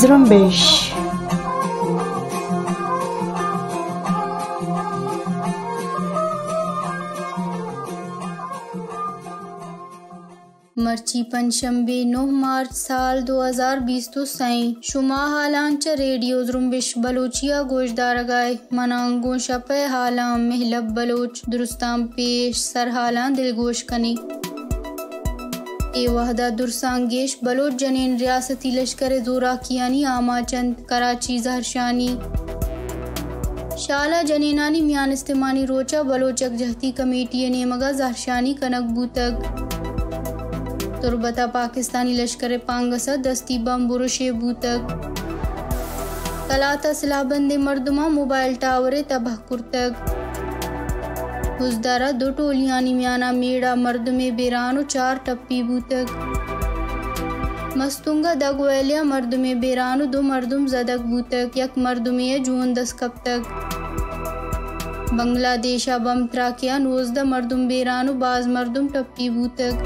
Zrumbeixe मर्ची पंचशंबे नौ मार्च साल 2020 तो सई शुमा च रेडियो द्रुमबिश बलोचिया गोजदार गाय मनांगो गोशा हालां महलब बलोच दुरुस्तां पेश सर हालां दिलगोश कनी ए वहदा दुरसांगेश बलोच जनेन रियासती लश्कर जोरा कियानी आमा चंद कराची जहरशानी शाला जनेनानी म्यान इस्तेमानी रोचा बलोचक जहती कमेटी ने नेमगा जहरशानी कनक बूतक Turbata Pakistani Lashkar-e-Panga دستی بم برش بوتک کلاتا سلابند مردما موبایل ټاورې تباه کرتک حزدارا دو ټولیاں میانا میڑا مردم بیرانو چار ٹپی بوتک مستونگا دا گویلیا مردم بیرانو دو مردم زدک بوتک یک مردم جون دس کپ تک بنگلہ دیشا بم تراکیا نوزدہ مردم بیرانو باز مردم ٹپی بوتک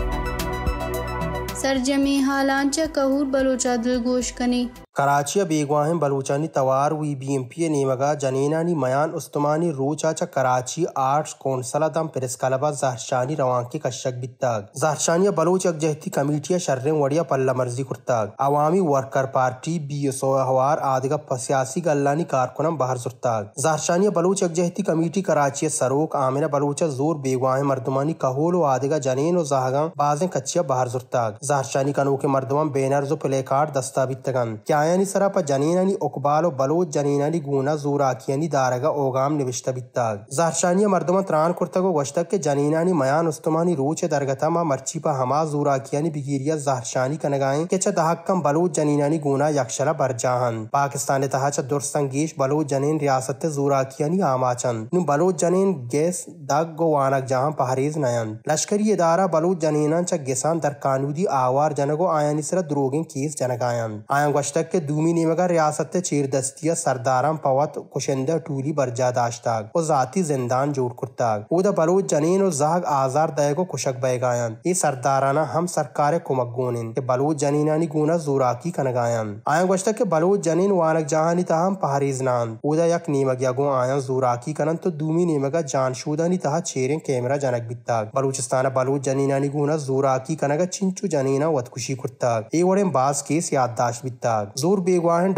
सरजमी हालांचा कहूर बलोचा दिलगोश कने ಕರಾಚಿಯ ಬೇಗ್ವಾಹಂ ಬಲೂಚಾನಿ ತವಾರ್ ವಿ ಬಿ ಎಂ ಪಿ ನೇಮಗ ಜನೇನಾನಿ ಮಯಾನ್ ಉಸ್ತುಮಾನಿ ರೋಚಾಚ कराची आर्ट्स कौंसला दम प्रेस कलबा जहरशानी रवान के कश्यक बिताग जहरशानिया बलोच अक कमेटिया शर्रे वड़िया पल्ला मर्जी कुर्ताग Awami worker party B S O अहवार आदिगा सियासी गल्लानी कारकुनम बाहर जुर्ताग जहरशानिया बलोच अक कमेटी कराची सरोक आमिना बलोचा जोर बेगवाह मर्दमानी कहोल आदिगा जनेन और जहागा बाजें कच्चिया बाहर जुर्ताग जहरशानी कनो के मर्दमा बैनर्स और प्ले कार्ड दस्ता बित्तगन क्या ದಾಯಾನಿ ಸರಪ ಜನೀನನಿ ಒಕ್ಬಾಲೋ ಬಲೋ ಜನೀನನಿ ಗೂನ ಜೂರಾಕಿಯನಿ ದಾರಗ ಓಗಾಮ್ ನಿವಿಷ್ಟ ಬಿತ್ತಾಗ ಜಾರ್ಶಾನಿಯ ಮರ್ದಮ ತ್ರಾನ್ ಕುರ್ತಗೋ ವಷ್ಟಕ್ಕೆ ಜನೀನನಿ ಮಯಾನ್ ಉಸ್ತುಮಾನಿ ರೂಚೆ ದರ್ಗತ ಮಾ ಮರ್ಚಿಪ ಹಮಾ ಜೂರಾಕಿಯನಿ ಬಿಗಿರಿಯ ಜಾರ್ಶಾನಿ कनगाएं के चदाहकम बलूच जनीनानी गुना यक्षरा बरजाहन पाकिस्तान तहा च दुर्संगेश बलूच जनीन रियासत जूराकियानी आमाचन नु बलूच जनीन गैस दग गोवानक जहां पहरेज नयन लश्करी इदारा बलूच जनीना च गिसान दर कानूदी आवार जनगो आयन इसरा द्रोगिन केस जनगायन आयन गश्तक दूमी दूमिनीमगर रियासत दस्तिया सरदारम पवत कुशंदा टूली बरजादाश्ताग और जाती जिंदान जोड़ कुर्ताग उद बलूच जनीन और जहाग आजार दय को कुशक बैगायन ये सरदाराना हम सरकार कुमक गोनिन के बलूच जनीनानी गुना जोराकी कनगायन आया गश्त के बलूच जनीन वानक जहानी तहम पहारीज नान उदा यक नीमग यगो आया जोराकी कनन तो दूमी नीमगा नि तहा चेरे कैमरा जनक बिताग बलूचिस्तान बलूच जनीनानी गुना जोराकी कनगा चिंचू जनीना वतकुशी कुर्ताग ये वड़े बास केस याददाश्त बिताग ज़ोर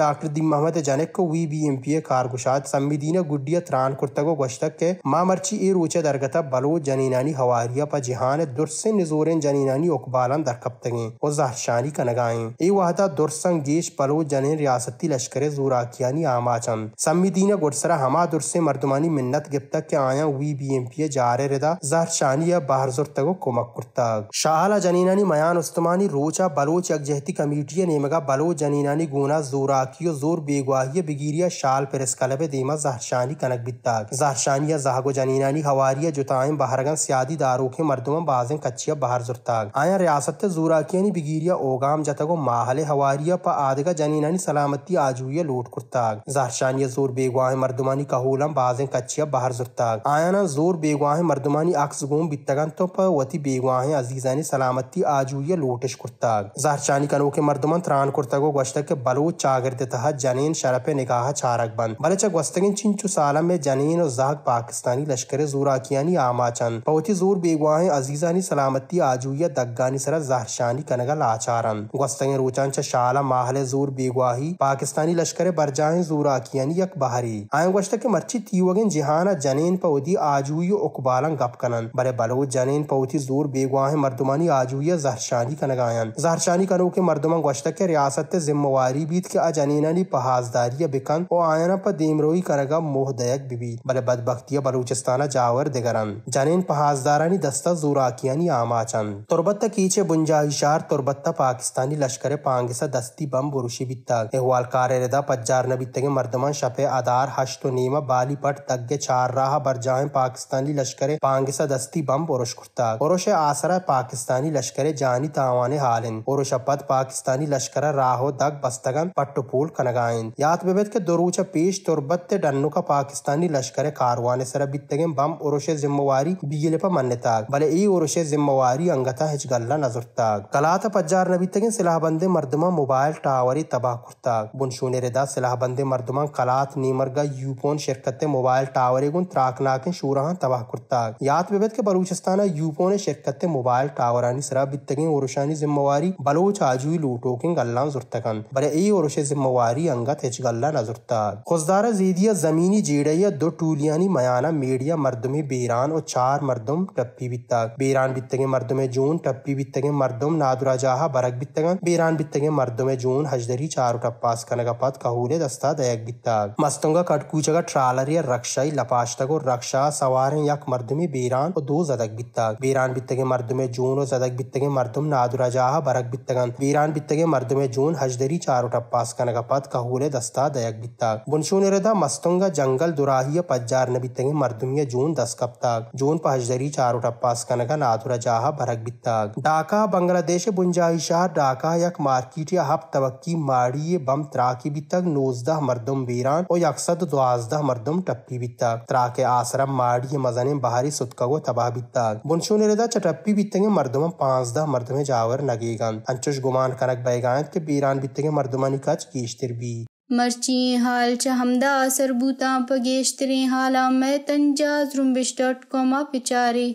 ಡಾಕ್ಟರ್ ದಿಮ್ಮಹಮದ ಜನಕ್ಕೂ ವಿ ಬಿಎಂಪಿಯ ಕಾರ್ಗುಶಾದ್ ಸಂವಿಧೀನ ಗುಡ್ಡಿಯ ತ್ರಾನ್ ಕುರ್ತಗೋ ಗಷ್ಟಕ್ಕೆ ಮಾಮರ್ಚಿ ಈ ರೂಚೆ ದರ್ಗತ ಬಲೋ ಜನೀನಾನಿ ಹವಾರಿಯ ಪ ಜಿಹಾನ ದುರ್ಸೆನ್ ನಿಜೋರೆನ್ ಜನೀನಾನಿ ಒಕ್ಬಾಲನ್ ದರ್ಕಪ್ತಗೆ ವ ಜಹರ್ಶಾನಿ ಕನಗಾಯೆ ಈ ವಹದ ದುರ್ಸಂ ಗೇಶ್ ಬಲೋ ಜನೇನ್ रियासती लश्कर जोराकियानी आमाचन संविधीन गुडसरा हमा दुरसे मर्दमानी मिन्नत गिप्ता के आया वी बी एम पी जारे रिदा जहर शानी या बाहर जुर तगो कुमक कुर्ताग शाहला जनीनानी मयान उस्तमानी रोचा बलोच यकजहती कमेटी नेमगा बलोच जनीनानी बेगुना जोराकियो जोर बेगवाहिय बिगिरिया शाल पेरस कलब देमा जहरशानी कनक बिताग जहरशानिया जहागो जनीनानी हवारिया जुताएं बहरगन सियादी दारों के मर्दमा बाजें कच्चिया बाहर जुर्ताक आया रियासत जोराकियानी बिगिरिया ओगाम जतगो माहले हवारिया प आदगा जनीनानी सलामती आजुया लोट कुर्ताक जहरशानिया जोर बेगवाह मर्दमानी कहूलम बाजें कच्चिया बाहर जुर्ताक आयाना जोर बेगवाह मर्दमानी अक्स गुम बित्तगन तो प वती बेगवाह अजीजानी सलामती आजुया लोटिश कुर्ताक जहरशानी कनो के मर्दमन त्रान कुर्तगो गश्तक के बलूच चागिरद तहत जनीन शरफ निगाह चारक बंद बलच वस्तगिन चिंचू सालम में जनीन और जहाक पाकिस्तानी लश्कर जूराकियानी आमा चंद पौती जूर बेगवाहें अजीजानी सलामती आजुया दग्गानी सरा जहरशानी कनगल आचारन वस्तगिन रोचान च शाला माहले जूर बेगवाही पाकिस्तानी लश्कर बरजाहें जूराकियानी यक बहरी आयो गश्त के मर्ची तीवगिन जिहाना जनीन पौधी आजुई उकबालन गप कनन बरे बलूच जनीन पौती जूर बेगवाहें मरदुमानी आजुया जहरशानी कनगायन जहरशानी कनो के मरदुमा गश्त के रियासत जिम्मेवार ಬರಿಬೀದ್ಗೆ ಆ ಜನೇನನಿ ಪಹಾಸ್ದಾರಿಯ ಬಿಕನ್ ಓ ಆಯನಪ ದೇಮ್ರೋಯಿ ಕರಗ ಮೋಹದಯಕ್ ಬಿಬಿ ಬಲೆ ಬದ್ಬಕ್ತಿಯ ಬಲೂಚಿಸ್ತಾನ ಜಾವರ್ ದಿಗರನ್ ಜನೇನ್ ಪಹಾಸ್ದಾರಾನಿ ದಸ್ತ ಜೂರಾಕಿಯಾನಿ ಆಮಾಚನ್ तुरबत कीचे बुंजाहिशार तुरबत्ता पाकिस्तानी लश्कर पांगिसा दस्ती बम बुरुशी बित्ता एहवाल कारेदा पज्जार नबित्तगे मर्दमान शपे आधार हश्तो नीमा बाली पट तग्गे चार राह बरजाहें पाकिस्तानी लश्कर पांगिसा दस्ती बम बुरुश कुर्ता औरश आसरा पाकिस्तानी लश्कर जानी तावान हालिन और शपथ पाकिस्तानी लश्कर राहो दग बस मस्तगम पट्टपुल कनगाइन याद बेबत के दोरूच पेश तुरबत डन्नु का पाकिस्तानी लश्कर कारवान सर बित्तगम बम उरुश जिम्मेवारी बिगिल पर मन्नताग भले ई उरुश जिम्मेवारी अंगता हिच गल्ला नजर ताग कलात पज्जार नबित्तगम सिलाहबंदे मर्दमा मोबाइल टावरी तबाह कुर्ताग बुनशूने रेदा सिलाहबंदे मर्दमा कलात नीमरगा यूपोन शिरकत मोबाइल टावरे गुन त्राकनाके शूरहा तबाह कुर्ताग याद बेबत के बलूचिस्तान यूपोन शिरकत मोबाइल टावरानी सरा बित्तगें उरुशानी जिम्मेवारी बलोच आजुई लूटोकें गल्ला जुर्तकन شرعی و رشد مواریی انگت هیچگله نزرتاد خوزدار زیدیه زمینی جیڑیه दो टूलियानी मयाना मीडिया मर्दमे बेरान और चार मर्दम टप्पी बित्ता बेरान बित्तगे मर्दमे जून टप्पी बित्तगे मर्दम नादुरा जाहा बरक बित्तगा बेरान बित्तगे मर्दमे जून हजदरी चारों टप्पास कनगा पद कहूले दस्ता दयक बित्ता मस्तोंगा कटकूचगा ट्रालर या रक्षाई लपाशतक और रक्षा सवार यक मर्दमे बेरान और दो जदक बित्ता बेरान बित्तगे मर्दमे जून और जदक बित्तगे मर्दम नादुरा जहा बरक बित्तगन बेरान बित्तगे मर्दमे जून हजदरी चार ಕಾರುಟಪ್ಪಾಸ್ಕನಗ ಪತ್ಕ ಹೂಲೆ ದಸ್ತಾ ದಯಕ್ ಬಿತ್ತಾಗ್ ಬುನ್ಶೂನಿರದ ಮಸ್ತುಂಗ ಜಂಗಲ್ ದುರಾಹಿಯ ಪಜ್ಜಾರ್ ನಬಿತ್ತಂಗೆ ಮರ್ದುಮಿಯ ಜೂನ್ ದಸ್ಕಪ್ತಾಗ್ ಜೂನ್ ಪಹಜರಿ ಚಾರುಟಪ್ಪಾಸ್ಕನಗ ನಾದುರ ಜಾಹ ಬರಕ್ ಬಿತ್ತಾಗ್ ಡಾಕಾ बांग्लादेश डाका यक मार्केट या हब तवक्की माड़ी बम त्राकी बितक नोजदा मरदम वीरान और यकसद दुआजदा मरदम टप्पी बितक त्राके आश्रम माड़ी मजने बाहरी सुतका को तबाह बितक बुनशो निरदा चटप्पी बितंगे मरदम पांच दा मरदमे जावर नगेगन अंचुश गुमान कनक बैगान के बीरान बितंगे مردمانی کچ گیشتر بی مرچی حال چه همدا اثر بوتان پا گیشترین حالا میں تنجاز رنبش ڈاٹ کوما پچاری